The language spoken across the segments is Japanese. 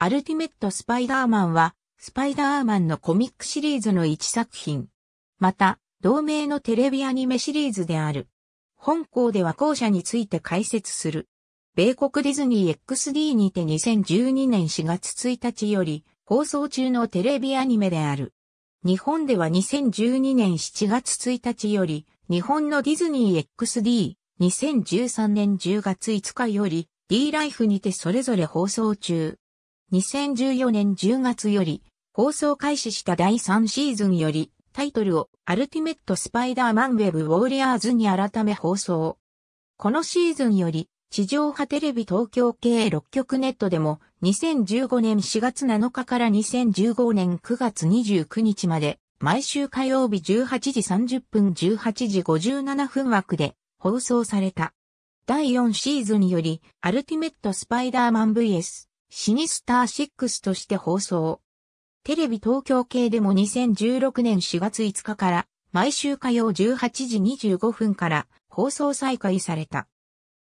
アルティメット・スパイダーマンは、スパイダーマンのコミックシリーズの一作品。また、同名のテレビアニメシリーズである。本校では校舎について解説する。米国ディズニー XD にて2012年4月1日より放送中のテレビアニメである。日本では2012年7月1日より日本のディズニー XD、2013年10月5日より D ライフにてそれぞれ放送中。2014年10月より放送開始した第3シーズンよりタイトルをアルティメットスパイダーマンウェブウォーリアーズに改め放送。このシーズンより地上波テレビ東京系6局ネットでも2015年4月7日から2015年9月29日まで毎週火曜日18時30分18時57分枠で放送された。第4シーズンよりアルティメットスパイダーマン VS シニスター6として放送。テレビ東京系でも2016年4月5日から毎週火曜18時25分から放送再開された。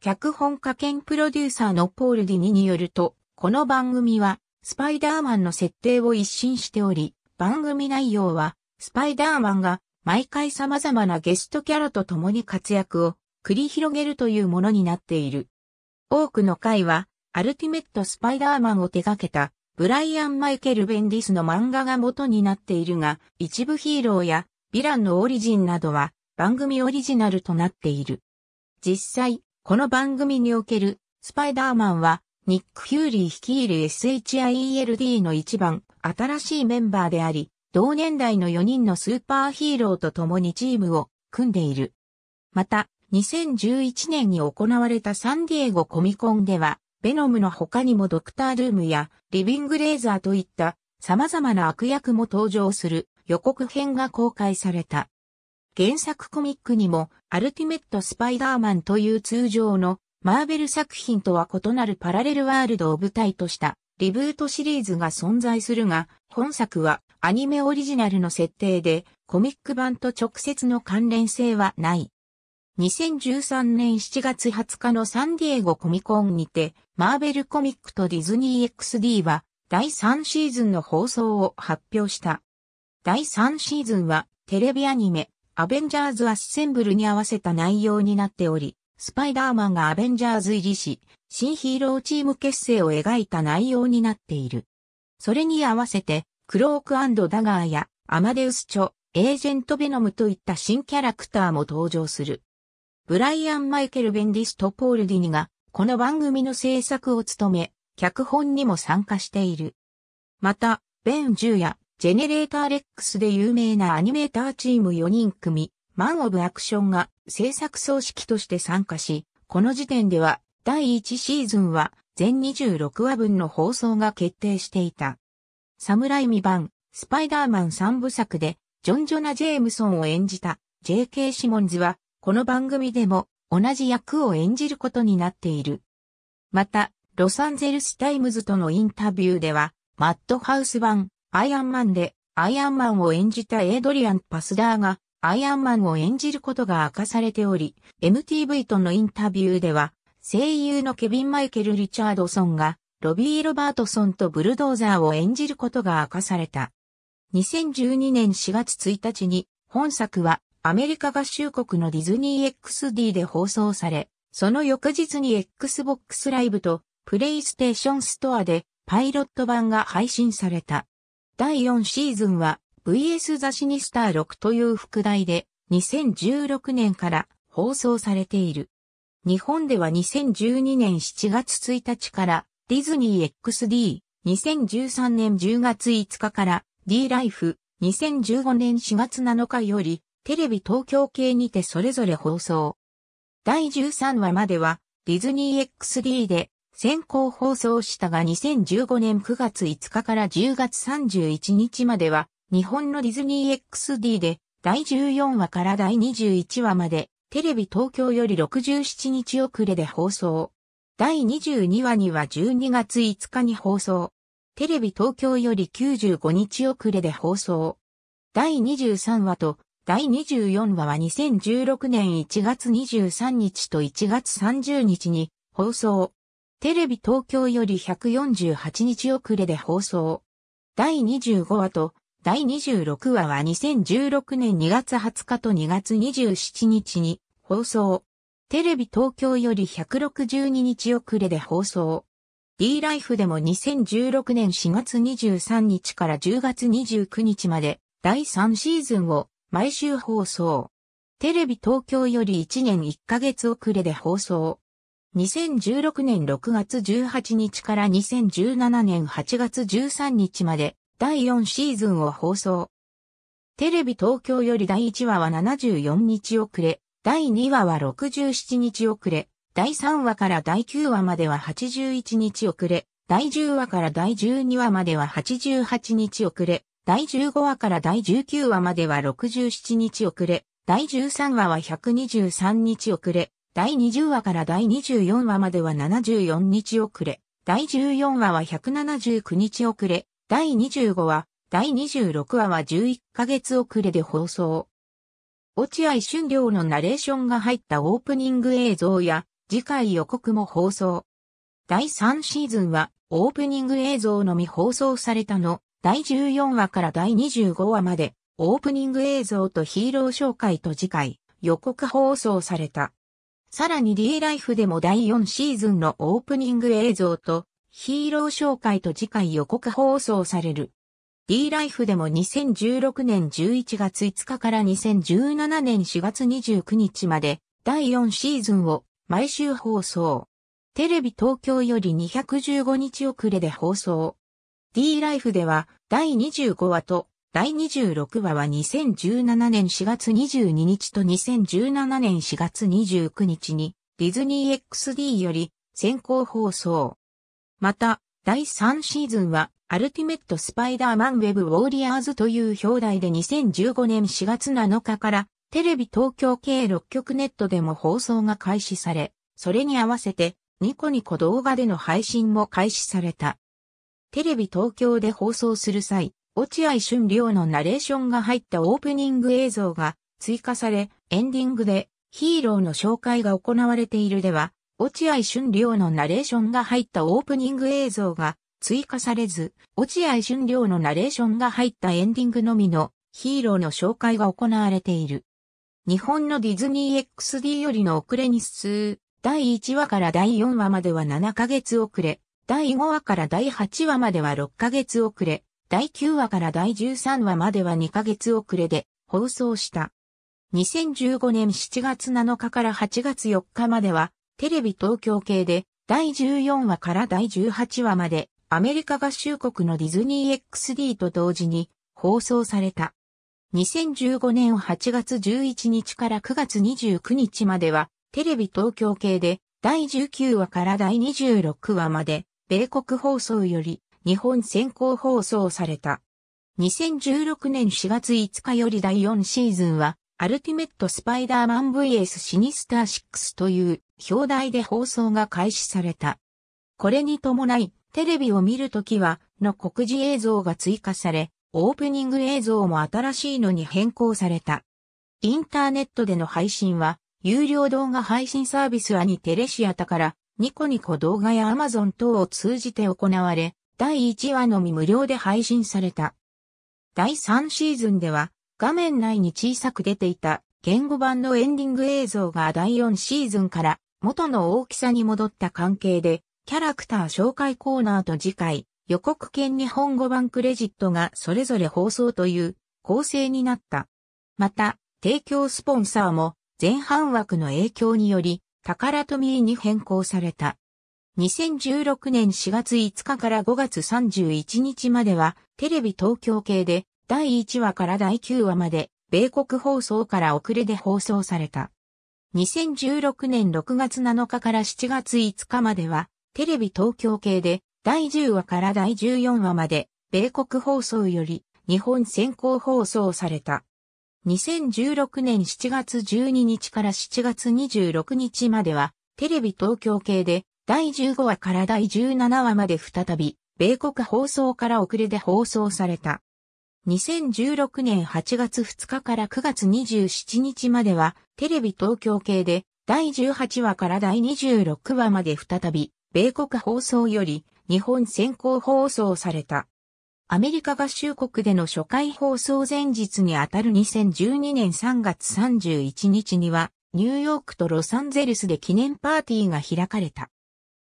脚本家兼プロデューサーのポール・ディニによると、この番組はスパイダーマンの設定を一新しており、番組内容はスパイダーマンが毎回様々なゲストキャラと共に活躍を繰り広げるというものになっている。多くの回はアルティメット・スパイダーマンを手掛けた、ブライアン・マイケル・ベンディスの漫画が元になっているが、一部ヒーローやヴィランのオリジンなどは番組オリジナルとなっている。実際、この番組におけるスパイダーマンは、ニック・ヒューリー率いる SHIELD の一番新しいメンバーであり、同年代の4人のスーパーヒーローと共にチームを組んでいる。また、2011年に行われたサンディエゴコミコンでは、ベノムの他にもドクター・ドゥームやリビング・レーザーといった様々な悪役も登場する予告編が公開された。原作コミックにもアルティメット・スパイダーマンという通常のマーベル作品とは異なるパラレルワールドを舞台としたリブートシリーズが存在するが、本作はアニメオリジナルの設定でコミック版と直接の関連性はない。2013年7月20日のサンディエゴコミコンにて、マーベルコミックとディズニー XD は第3シーズンの放送を発表した。第3シーズンはテレビアニメ、アベンジャーズ・アッセンブルに合わせた内容になっており、スパイダーマンがアベンジャーズ入りし、新ヒーローチーム結成を描いた内容になっている。それに合わせて、クロークダガーやアマデウスチョ、エージェント・ベノムといった新キャラクターも登場する。ブライアン・マイケル・ベンディスとポール・ディニが、この番組の制作を務め、脚本にも参加している。また、ベン・ジュや、ジェネレーター・レックスで有名なアニメーターチーム4人組、マン・オブ・アクションが制作総指揮として参加し、この時点では、第1シーズンは、全26話分の放送が決定していた。サムライミ版、スパイダーマン3部作で、ジョン・ジョナ・ジェームソンを演じた、J.K. シモンズは、この番組でも同じ役を演じることになっている。また、ロサンゼルスタイムズとのインタビューでは、マッドハウス版、アイアンマンで、アイアンマンを演じたエイドリアン・パスダーが、アイアンマンを演じることが明かされており、MTV とのインタビューでは、声優のケビン・マイケル・リチャードソンが、ロビー・ロバートソンとブルドーザーを演じることが明かされた。2012年4月1日に、本作はアメリカ合衆国のディズニー XD で放送され、その翌日に Xbox Live と PlayStation Store でパイロット版が配信された。第4シーズンは VS ザシニスター6という副題で2016年から放送されている。日本では2012年7月1日からディズニー XD2013 年10月5日から D ライフ2015年4月7日よりテレビ東京系にてそれぞれ放送。第13話まではディズニー XD で先行放送したが2015年9月5日から10月31日までは日本のディズニー XD で第14話から第21話までテレビ東京より67日遅れで放送。第22話には12月5日に放送。テレビ東京より95日遅れで放送。第23話と第24話は2016年1月23日と1月30日に放送。テレビ東京より148日遅れで放送。第25話と第26話は2016年2月20日と2月27日に放送。テレビ東京より162日遅れで放送。D ライフでも2016年4月23日から10月29日まで第3シーズンを毎週放送。テレビ東京より1年1ヶ月遅れで放送。2016年6月18日から2017年8月13日まで第4シーズンを放送。テレビ東京より第1話は74日遅れ、第2話は67日遅れ、第3話から第9話までは81日遅れ、第10話から第12話までは88日遅れ、第15話から第19話までは67日遅れ、第13話は123日遅れ、第20話から第24話までは74日遅れ、第14話は179日遅れ、第25話、第26話は11ヶ月遅れで放送。落合春良のナレーションが入ったオープニング映像や次回予告も放送。第3シーズンはオープニング映像のみ放送されたの第14話から第25話まで、オープニング映像とヒーロー紹介と次回、予告放送された。さらに D ライフでも第4シーズンのオープニング映像と、ヒーロー紹介と次回予告放送される。D ライフでも2016年11月5日から2017年4月29日まで、第4シーズンを毎週放送。テレビ東京より215日遅れで放送。D ライフでは第25話と第26話は2017年4月22日と2017年4月29日にディズニー XD より先行放送。また、第3シーズンはアルティメットスパイダーマンウェブウォーリアーズという表題で2015年4月7日からテレビ東京計6局ネットでも放送が開始され、それに合わせてニコニコ動画での配信も開始された。テレビ東京で放送する際、落合俊良のナレーションが入ったオープニング映像が追加され、エンディングでヒーローの紹介が行われているでは、落合俊良のナレーションが入ったオープニング映像が追加されず、落合俊良のナレーションが入ったエンディングのみのヒーローの紹介が行われている。日本のディズニー XD よりの遅れ進数、第1話から第4話までは7ヶ月遅れ、第5話から第8話までは6ヶ月遅れ、第9話から第13話までは2ヶ月遅れで放送した。2015年7月7日から8月4日までは、テレビ東京系で、第14話から第18話まで、アメリカ合衆国のディズニー XD と同時に放送された。2015年8月11日から9月29日までは、テレビ東京系で、第19話から第26話まで米国放送より日本先行放送された。2016年4月5日より第4シーズンは、アルティメットスパイダーマン VS シニスター6という表題で放送が開始された。これに伴い、テレビを見るときは、の告示映像が追加され、オープニング映像も新しいのに変更された。インターネットでの配信は、有料動画配信サービスアニテレシアタからニコニコ動画やアマゾン等を通じて行われ、第1話のみ無料で配信された。第3シーズンでは、画面内に小さく出ていた言語版のエンディング映像が第4シーズンから元の大きさに戻った関係で、キャラクター紹介コーナーと次回、予告兼日本語版クレジットがそれぞれ放送という構成になった。また、提供スポンサーも前半枠の影響により、宝富ーに変更された。2016年4月5日から5月31日までは、テレビ東京系で、第1話から第9話まで、米国放送から遅れで放送された。2016年6月7日から7月5日までは、テレビ東京系で、第10話から第14話まで、米国放送より、日本先行放送された。2016年7月12日から7月26日までは、テレビ東京系で、第15話から第17話まで再び、米国放送から遅れで放送された。2016年8月2日から9月27日までは、テレビ東京系で、第18話から第26話まで再び、米国放送より、日本先行放送された。アメリカ合衆国での初回放送前日にあたる2012年3月31日には、ニューヨークとロサンゼルスで記念パーティーが開かれた。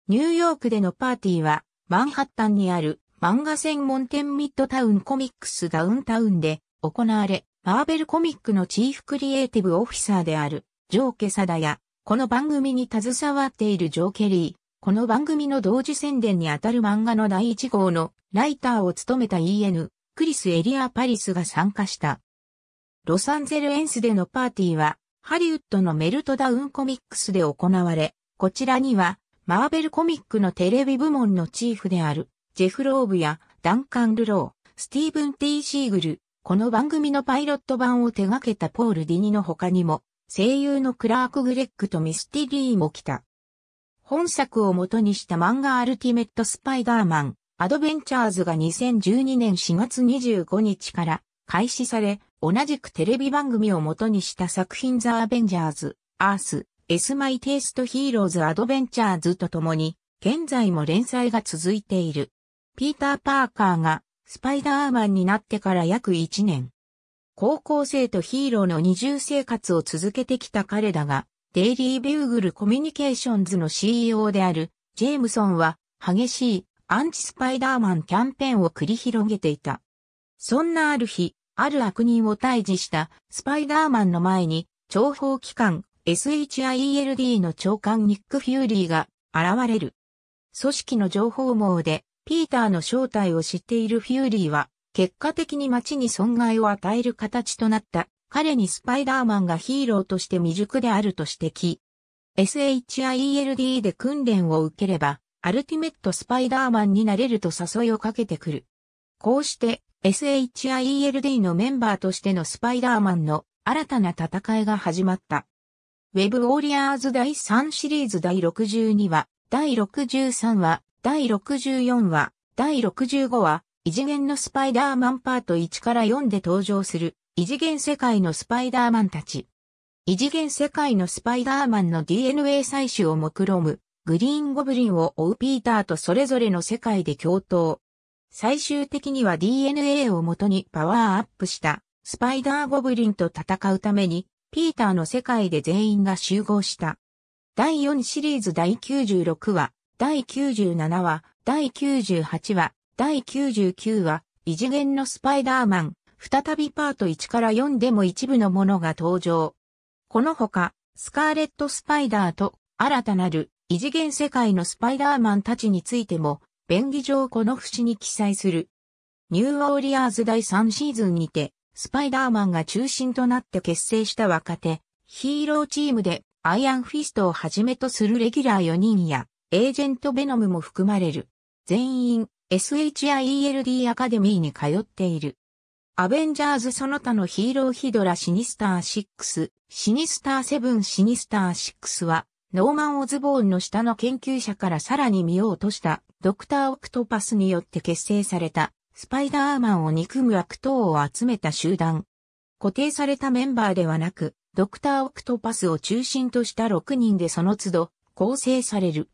ニューヨークでのパーティーは、マンハッタンにある漫画専門店ミッドタウンコミックスダウンタウンで行われ、マーベルコミックのチーフクリエイティブオフィサーである、ジョー・ケサダや、この番組に携わっているジョー・ケリー、この番組の同時宣伝にあたる漫画の第一号のライターを務めた E.N. クリス・エリア・パリスが参加した。ロサンゼルエンスでのパーティーは、ハリウッドのメルトダウンコミックスで行われ、こちらには、マーベルコミックのテレビ部門のチーフである、ジェフ・ローブや、ダンカン・ルロー、スティーブン・ティシーグル、この番組のパイロット版を手掛けたポール・ディニの他にも、声優のクラーク・グレッグとミスティリーも来た。本作を元にした漫画アルティメットスパイダーマン、アドベンチャーズが2012年4月25日から開始され、同じくテレビ番組を元にした作品ザ・アベンジャーズ、アース、エスマイテイストヒーローズ・アドベンチャーズとともに、現在も連載が続いている。ピーター・パーカーがスパイダーマンになってから約1年。高校生とヒーローの二重生活を続けてきた彼だが、デイリー・ビューグル・コミュニケーションズの CEO であるジェームソンは激しいアンチスパイダーマンキャンペーンを繰り広げていた。そんなある日、ある悪人を退治したスパイダーマンの前に情報機関 SHIELD の長官ニック・フューリーが現れる。組織の情報網でピーターの正体を知っているフューリーは結果的に街に損害を与える形となった彼にスパイダーマンがヒーローとして未熟であると指摘。SHIELD で訓練を受ければ、アルティメットスパイダーマンになれると誘いをかけてくる。こうして、SHIELD のメンバーとしてのスパイダーマンの新たな戦いが始まった。ウェブ・ウォリアーズ第3シリーズ第62話、第63話、第64話、第65話、異次元のスパイダーマンパート1から4で登場する。異次元世界のスパイダーマンたち。異次元世界のスパイダーマンの DNA 採取を目論む、グリーンゴブリンを追うピーターとそれぞれの世界で共闘。最終的には DNA をもとにパワーアップしたスパイダーゴブリンと戦うために、ピーターの世界で全員が集合した。第4シリーズ第96話、第97話、第98話、第99話、異次元のスパイダーマン、再びパート1から4でも一部のものが登場。このほか、スカーレット・スパイダーと新たなる異次元世界のスパイダーマンたちについても、便宜上この節に記載する。ニューオーリアーズ第3シーズンにて、スパイダーマンが中心となって結成した若手、ヒーローチームでアイアンフィストをはじめとするレギュラー4人や、エージェントベノムも含まれる。全員、SHIELD アカデミーに通っている。アベンジャーズその他のヒーローヒドラシニスター6、シニスター7シニスター6は、ノーマン・オズボーンの下の研究者からさらに見ようとしたドクター・オクトパスによって結成されたスパイダーマンを憎む悪党を集めた集団。固定されたメンバーではなく、ドクター・オクトパスを中心とした6人でその都度構成される。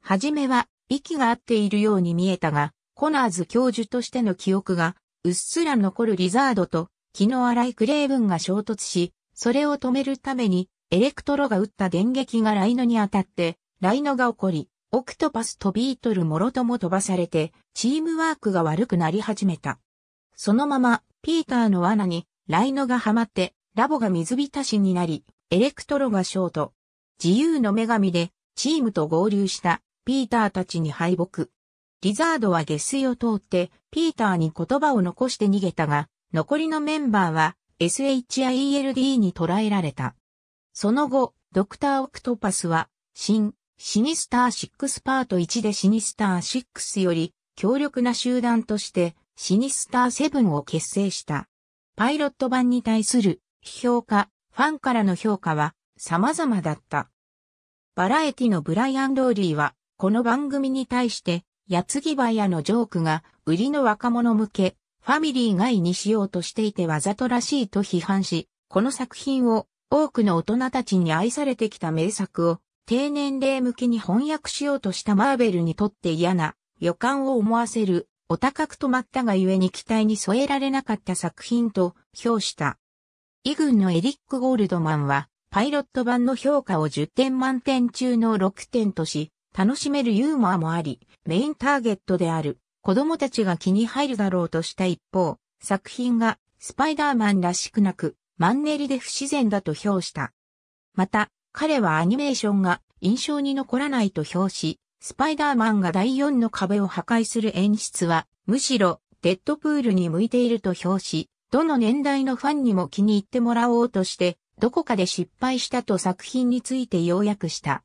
はじめは息が合っているように見えたが、コナーズ教授としての記憶がうっすら残るリザードと気の荒いクレーブンが衝突し、それを止めるためにエレクトロが打った電撃がライノに当たって、ライノが起こり、オクトパスとビートルもろとも飛ばされて、チームワークが悪くなり始めた。そのまま、ピーターの罠に、ライノがハマって、ラボが水浸しになり、エレクトロがショート。自由の女神で、チームと合流した、ピーターたちに敗北。リザードは下水を通って、ピーターに言葉を残して逃げたが、残りのメンバーは SHIELD に捕らえられた。その後、ドクター・オクトパスは、新、シニスター6パート1でシニスター6より強力な集団として、シニスター7を結成した。パイロット版に対する批評家、ファンからの評価は様々だった。バラエティのブライアン・ローリーは、この番組に対して矢継ぎ早のジョークが、売りの若者向け、ファミリー外にしようとしていてわざとらしいと批判し、この作品を多くの大人たちに愛されてきた名作を低年齢向けに翻訳しようとしたマーベルにとって嫌な予感を思わせるお高く止まったがゆえに期待に添えられなかった作品と評した。イ軍のエリック・ゴールドマンはパイロット版の評価を10点満点中の6点とし、楽しめるユーモアもあり、メインターゲットである子供たちが気に入るだろうとした一方、作品がスパイダーマンらしくなく、マンネリで不自然だと評した。また、彼はアニメーションが印象に残らないと評し、スパイダーマンが第4の壁を破壊する演出は、むしろ、デッドプールに向いていると評し、どの年代のファンにも気に入ってもらおうとして、どこかで失敗したと作品について要約した。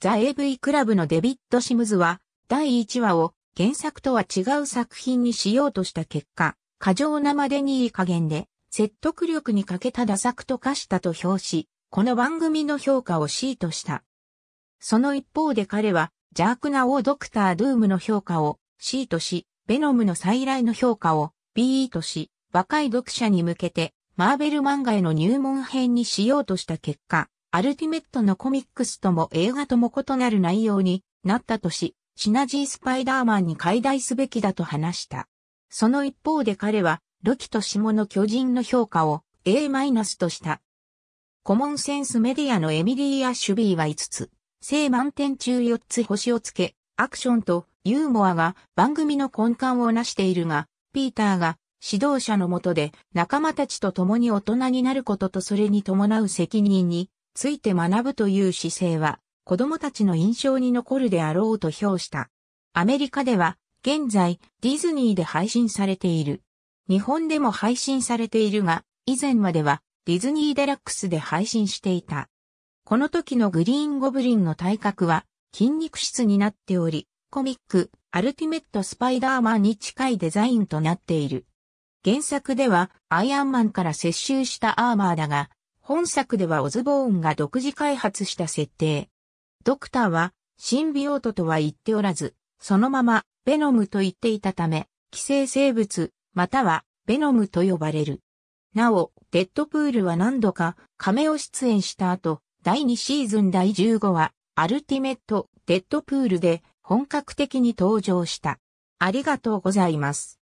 ザ・ AV クラブのデビッド・シムズは、第1話を原作とは違う作品にしようとした結果、過剰なまでにいい加減で、説得力に欠けた打作と化したと評し、この番組の評価を C とした。その一方で彼は、邪悪な王ドクター・ドゥームの評価を C とし、ベノムの再来の評価を B とし、若い読者に向けて、マーベル漫画への入門編にしようとした結果、アルティメットのコミックスとも映画とも異なる内容になったとし、シナジースパイダーマンに解体すべきだと話した。その一方で彼は、ロキと下の巨人の評価を A- とした。コモンセンスメディアのエミリー・ア・シュビーは5つ、正満点中4つ星をつけ、アクションとユーモアが番組の根幹を成しているが、ピーターが指導者のもとで仲間たちと共に大人になることとそれに伴う責任について学ぶという姿勢は、子供たちの印象に残るであろうと評した。アメリカでは、現在、ディズニーで配信されている。日本でも配信されているが、以前までは、ディズニーデラックスで配信していた。この時のグリーンゴブリンの体格は、筋肉質になっており、コミック、アルティメットスパイダーマンに近いデザインとなっている。原作では、アイアンマンから接収したアーマーだが、本作ではオズボーンが独自開発した設定。ドクターは、シンビオートとは言っておらず、そのまま、ベノムと言っていたため、寄生生物、または、ベノムと呼ばれる。なお、デッドプールは何度か、亀を出演した後、第2シーズン第15話、アルティメット、デッドプールで、本格的に登場した。ありがとうございます。